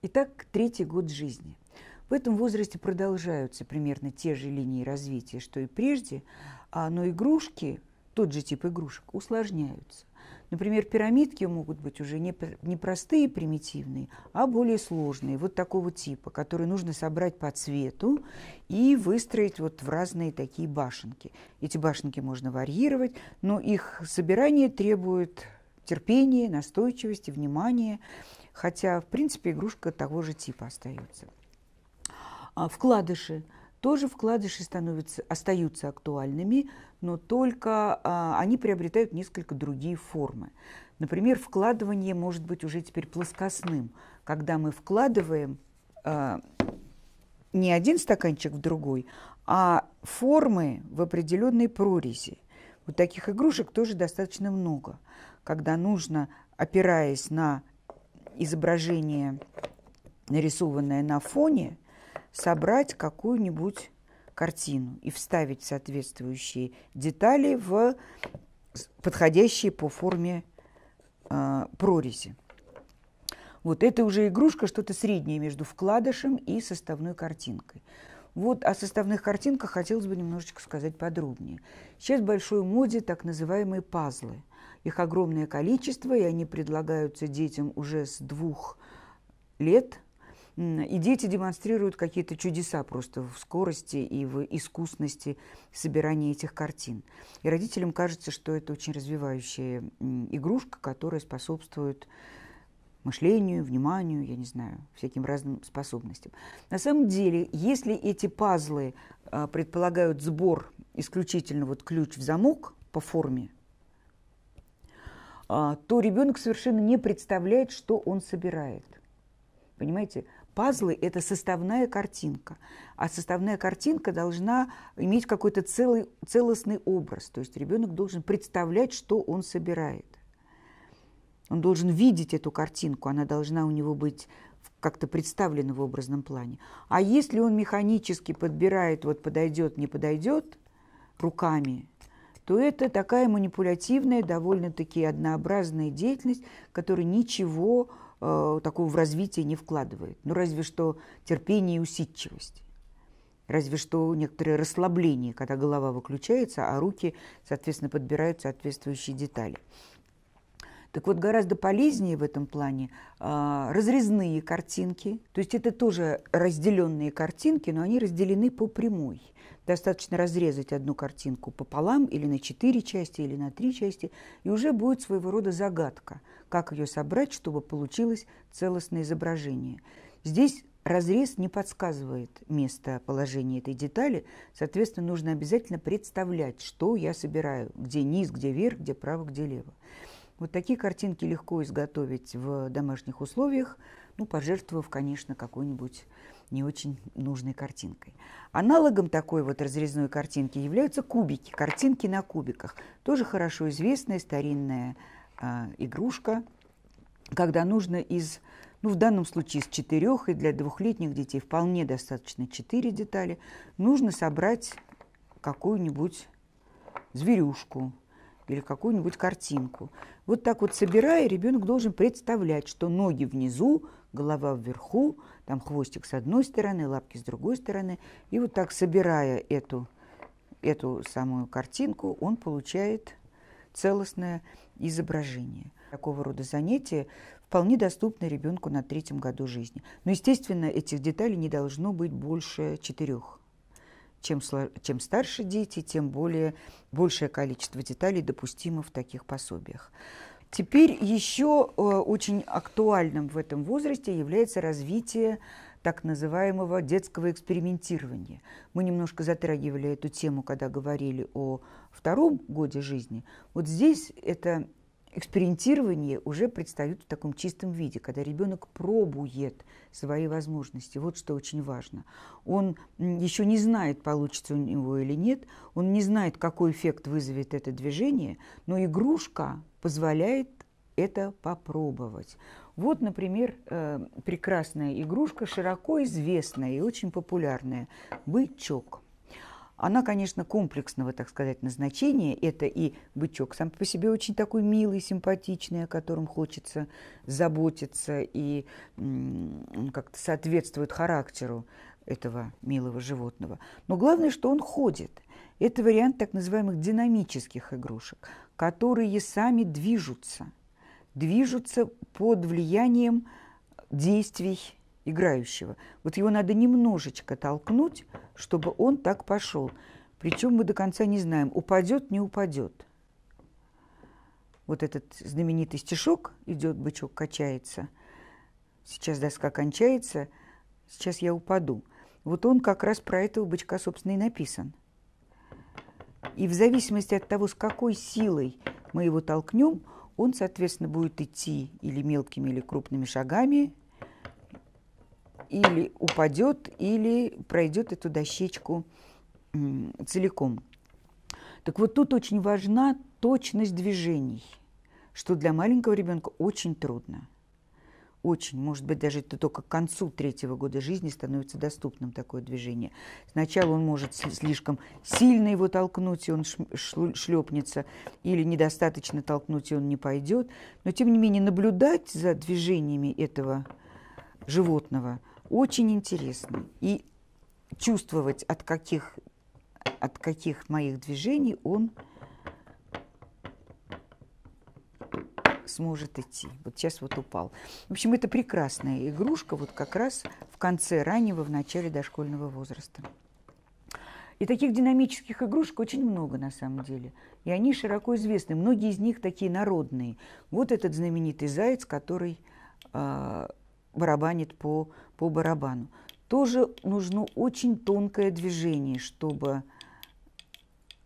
Итак, третий год жизни. В этом возрасте продолжаются примерно те же линии развития, что и прежде, а, но игрушки, тот же тип игрушек, усложняются. Например, пирамидки могут быть уже не, простые, примитивные, а более сложные, вот такого типа, которые нужно собрать по цвету и выстроить вот в разные такие башенки. Эти башенки можно варьировать, но их собирание требует терпения, настойчивости, внимания хотя, в принципе, игрушка того же типа остается. А вкладыши тоже вкладыши становятся, остаются актуальными, но только а, они приобретают несколько другие формы. Например, вкладывание может быть уже теперь плоскостным, когда мы вкладываем а, не один стаканчик в другой, а формы в определенной прорези. Вот таких игрушек тоже достаточно много, когда нужно, опираясь на изображение, нарисованное на фоне, собрать какую-нибудь картину и вставить соответствующие детали в подходящие по форме э, прорези. Вот это уже игрушка, что-то среднее между вкладышем и составной картинкой. Вот о составных картинках хотелось бы немножечко сказать подробнее. Сейчас в большой моде так называемые пазлы. Их огромное количество, и они предлагаются детям уже с двух лет. И дети демонстрируют какие-то чудеса просто в скорости и в искусности собирания этих картин. И родителям кажется, что это очень развивающая игрушка, которая способствует мышлению, вниманию, я не знаю, всяким разным способностям. На самом деле, если эти пазлы а, предполагают сбор исключительно вот ключ в замок по форме а, то ребенок совершенно не представляет, что он собирает. Понимаете, пазлы – это составная картинка, а составная картинка должна иметь какой-то целый, целостный образ, то есть ребенок должен представлять, что он собирает. Он должен видеть эту картинку, она должна у него быть как-то представлена в образном плане. А если он механически подбирает, вот подойдет, не подойдет руками, то это такая манипулятивная, довольно-таки однообразная деятельность, которая ничего э, такого в развитие не вкладывает. Ну, разве что терпение и усидчивость. Разве что некоторое расслабление, когда голова выключается, а руки, соответственно, подбирают соответствующие детали. Так вот, гораздо полезнее в этом плане а, разрезные картинки. То есть это тоже разделенные картинки, но они разделены по прямой. Достаточно разрезать одну картинку пополам или на четыре части, или на три части, и уже будет своего рода загадка, как ее собрать, чтобы получилось целостное изображение. Здесь разрез не подсказывает местоположение этой детали, соответственно, нужно обязательно представлять, что я собираю, где низ, где вверх, где право, где лево. Вот такие картинки легко изготовить в домашних условиях, ну, пожертвовав, конечно, какой-нибудь не очень нужной картинкой. Аналогом такой вот разрезной картинки являются кубики, картинки на кубиках. Тоже хорошо известная старинная э, игрушка, когда нужно из, ну в данном случае из четырех, и для двухлетних детей вполне достаточно четыре детали, нужно собрать какую-нибудь зверюшку, или какую-нибудь картинку. Вот так вот собирая, ребенок должен представлять, что ноги внизу, голова вверху, там хвостик с одной стороны, лапки с другой стороны. И вот так собирая эту, эту самую картинку, он получает целостное изображение. Такого рода занятия вполне доступны ребенку на третьем году жизни. Но, естественно, этих деталей не должно быть больше четырех чем, чем старше дети, тем более большее количество деталей допустимо в таких пособиях. Теперь еще э, очень актуальным в этом возрасте является развитие так называемого детского экспериментирования. Мы немножко затрагивали эту тему, когда говорили о втором годе жизни. Вот здесь это экспериментирование уже предстают в таком чистом виде, когда ребенок пробует свои возможности. Вот что очень важно. Он еще не знает, получится у него или нет, он не знает, какой эффект вызовет это движение, но игрушка позволяет это попробовать. Вот, например, э, прекрасная игрушка, широко известная и очень популярная – бычок – она, конечно, комплексного, так сказать, назначения. Это и бычок сам по себе очень такой милый, симпатичный, о котором хочется заботиться, и как-то соответствует характеру этого милого животного. Но главное, что он ходит. Это вариант так называемых динамических игрушек, которые сами движутся, движутся под влиянием действий играющего. Вот его надо немножечко толкнуть, чтобы он так пошел. Причем мы до конца не знаем, упадет, не упадет. Вот этот знаменитый стишок «Идет бычок, качается», «Сейчас доска кончается, сейчас я упаду». Вот он как раз про этого бычка, собственно, и написан. И в зависимости от того, с какой силой мы его толкнем, он, соответственно, будет идти или мелкими, или крупными шагами – или упадет, или пройдет эту дощечку целиком. Так вот тут очень важна точность движений, что для маленького ребенка очень трудно. Очень, может быть, даже это только к концу третьего года жизни становится доступным такое движение. Сначала он может слишком сильно его толкнуть, и он шлепнется, или недостаточно толкнуть, и он не пойдет. Но, тем не менее, наблюдать за движениями этого животного очень интересно И чувствовать, от каких, от каких моих движений он сможет идти. Вот сейчас вот упал. В общем, это прекрасная игрушка, вот как раз в конце раннего, в начале дошкольного возраста. И таких динамических игрушек очень много на самом деле. И они широко известны. Многие из них такие народные. Вот этот знаменитый заяц, который а, барабанит по, по барабану. Тоже нужно очень тонкое движение, чтобы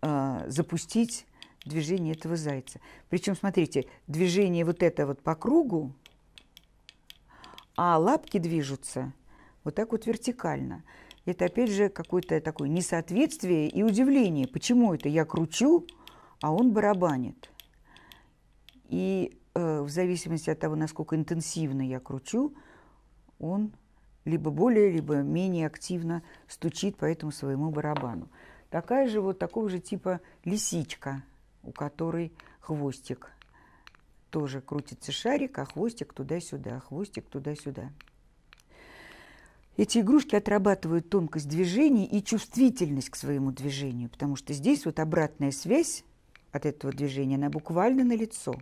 э, запустить движение этого зайца. Причем, смотрите, движение вот это вот по кругу, а лапки движутся вот так вот вертикально. Это опять же какое-то такое несоответствие и удивление. Почему это я кручу, а он барабанит? И э, в зависимости от того, насколько интенсивно я кручу, он либо более, либо менее активно стучит по этому своему барабану. Такая же вот такого же типа лисичка, у которой хвостик тоже крутится шарик, а хвостик туда-сюда, а хвостик туда-сюда. Эти игрушки отрабатывают тонкость движений и чувствительность к своему движению, потому что здесь вот обратная связь от этого движения, она буквально на лицо.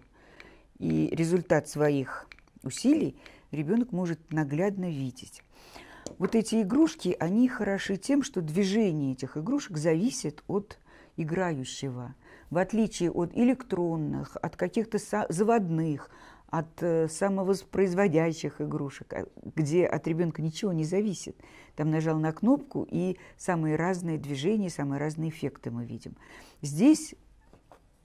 И результат своих усилий ребенок может наглядно видеть. Вот эти игрушки, они хороши тем, что движение этих игрушек зависит от играющего. В отличие от электронных, от каких-то заводных, от э, самовоспроизводящих игрушек, э, где от ребенка ничего не зависит. Там нажал на кнопку, и самые разные движения, самые разные эффекты мы видим. Здесь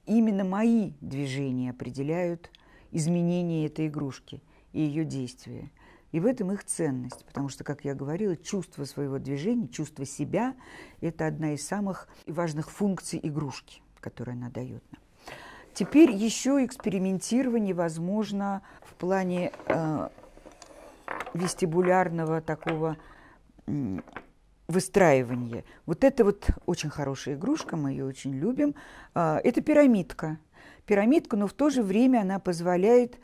именно мои движения определяют изменение этой игрушки – и ее действия. И в этом их ценность, потому что, как я говорила, чувство своего движения, чувство себя – это одна из самых важных функций игрушки, которую она дает нам. Теперь еще экспериментирование возможно в плане э, вестибулярного такого э, выстраивания. Вот это вот очень хорошая игрушка, мы ее очень любим. Э, это пирамидка. Пирамидка, но в то же время она позволяет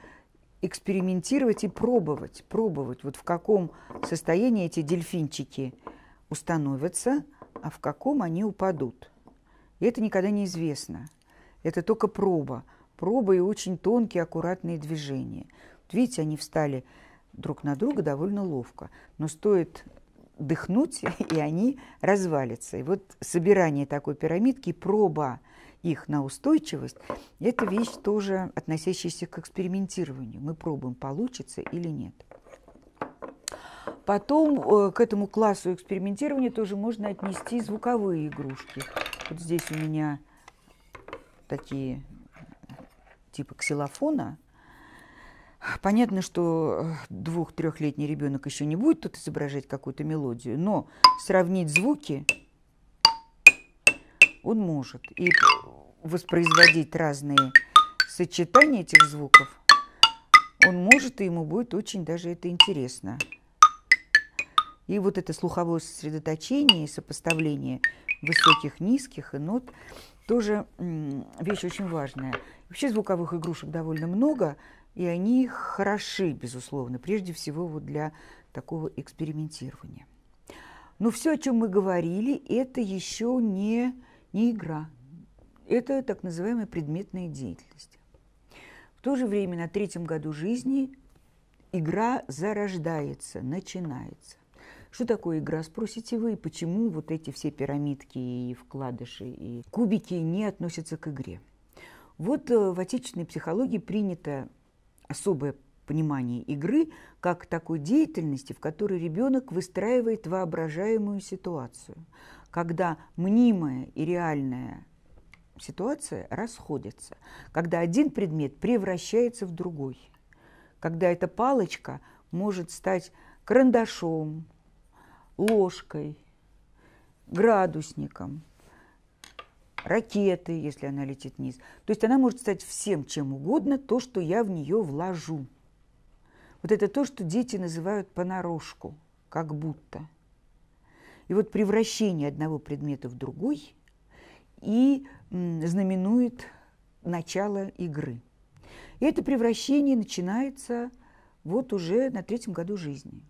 экспериментировать и пробовать, пробовать, вот в каком состоянии эти дельфинчики установятся, а в каком они упадут. И это никогда не известно. Это только проба. Проба и очень тонкие, аккуратные движения. Вот видите, они встали друг на друга довольно ловко. Но стоит дыхнуть, и они развалятся. И вот собирание такой пирамидки, проба – их на устойчивость, это вещь тоже относящаяся к экспериментированию. Мы пробуем, получится или нет. Потом э, к этому классу экспериментирования тоже можно отнести звуковые игрушки. Вот здесь у меня такие типа ксилофона. Понятно, что э, двух-трехлетний ребенок еще не будет тут изображать какую-то мелодию, но сравнить звуки он может. И воспроизводить разные сочетания этих звуков он может, и ему будет очень даже это интересно. И вот это слуховое сосредоточение и сопоставление высоких, низких и нот тоже вещь очень важная. Вообще звуковых игрушек довольно много, и они хороши, безусловно, прежде всего вот для такого экспериментирования. Но все, о чем мы говорили, это еще не не игра. Это так называемая предметная деятельность. В то же время на третьем году жизни игра зарождается, начинается. Что такое игра, спросите вы, и почему вот эти все пирамидки и вкладыши и кубики не относятся к игре? Вот э, в отечественной психологии принято особое понимание игры как такой деятельности, в которой ребенок выстраивает воображаемую ситуацию когда мнимое и реальное ситуация расходятся, когда один предмет превращается в другой, когда эта палочка может стать карандашом, ложкой, градусником, ракетой, если она летит вниз. То есть она может стать всем чем угодно, то, что я в нее вложу. Вот это то, что дети называют понарошку, как будто – и вот превращение одного предмета в другой и знаменует начало игры. И это превращение начинается вот уже на третьем году жизни.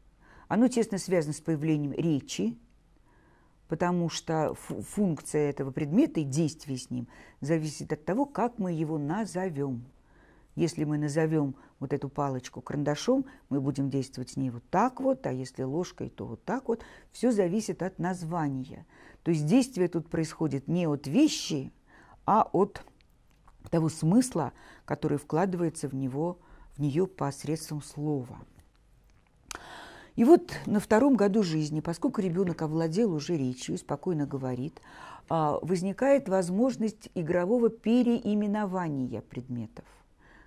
Оно тесно связано с появлением речи, потому что функция этого предмета и действие с ним зависит от того, как мы его назовем. Если мы назовем вот эту палочку карандашом, мы будем действовать с ней вот так вот, а если ложкой, то вот так вот. Все зависит от названия. То есть действие тут происходит не от вещи, а от того смысла, который вкладывается в, него, в нее посредством слова. И вот на втором году жизни, поскольку ребенок овладел уже речью и спокойно говорит, а, возникает возможность игрового переименования предметов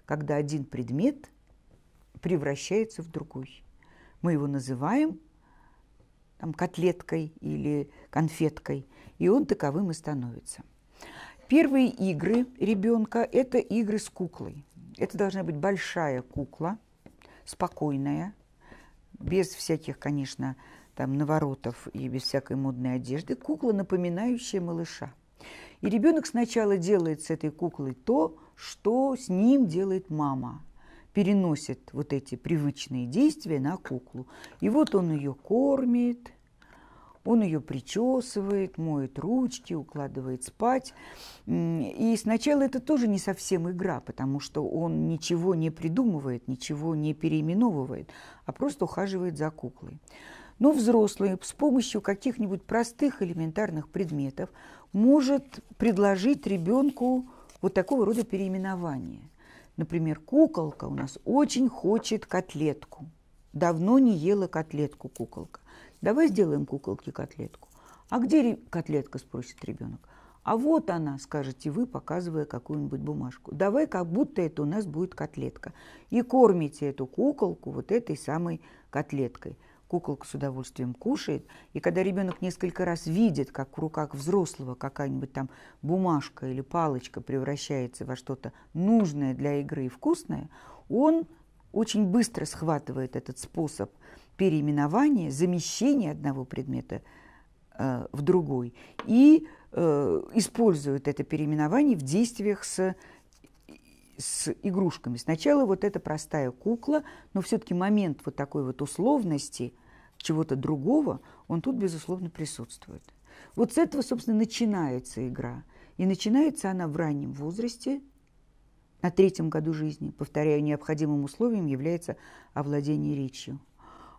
когда один предмет превращается в другой. Мы его называем там, котлеткой или конфеткой, и он таковым и становится. Первые игры ребенка – это игры с куклой. Это должна быть большая кукла, спокойная, без всяких, конечно, там, наворотов и без всякой модной одежды, кукла, напоминающая малыша. И ребенок сначала делает с этой куклой то, что с ним делает мама переносит вот эти привычные действия на куклу. И вот он ее кормит, он ее причесывает, моет ручки, укладывает спать. И сначала это тоже не совсем игра, потому что он ничего не придумывает, ничего не переименовывает, а просто ухаживает за куклой. Но взрослый с помощью каких-нибудь простых элементарных предметов может предложить ребенку вот такого рода переименования. Например, куколка у нас очень хочет котлетку. Давно не ела котлетку куколка. Давай сделаем куколке котлетку. А где котлетка, спросит ребенок. А вот она, скажете вы, показывая какую-нибудь бумажку. Давай, как будто это у нас будет котлетка. И кормите эту куколку вот этой самой котлеткой – куколка с удовольствием кушает, и когда ребенок несколько раз видит, как в руках взрослого какая-нибудь там бумажка или палочка превращается во что-то нужное для игры и вкусное, он очень быстро схватывает этот способ переименования, замещения одного предмета э, в другой и э, использует это переименование в действиях с с игрушками. Сначала вот эта простая кукла, но все-таки момент вот такой вот условности – чего-то другого, он тут, безусловно, присутствует. Вот с этого, собственно, начинается игра. И начинается она в раннем возрасте, на третьем году жизни. Повторяю, необходимым условием является овладение речью.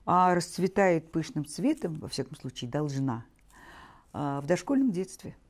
А расцветает пышным цветом, во всяком случае, должна, а, в дошкольном детстве –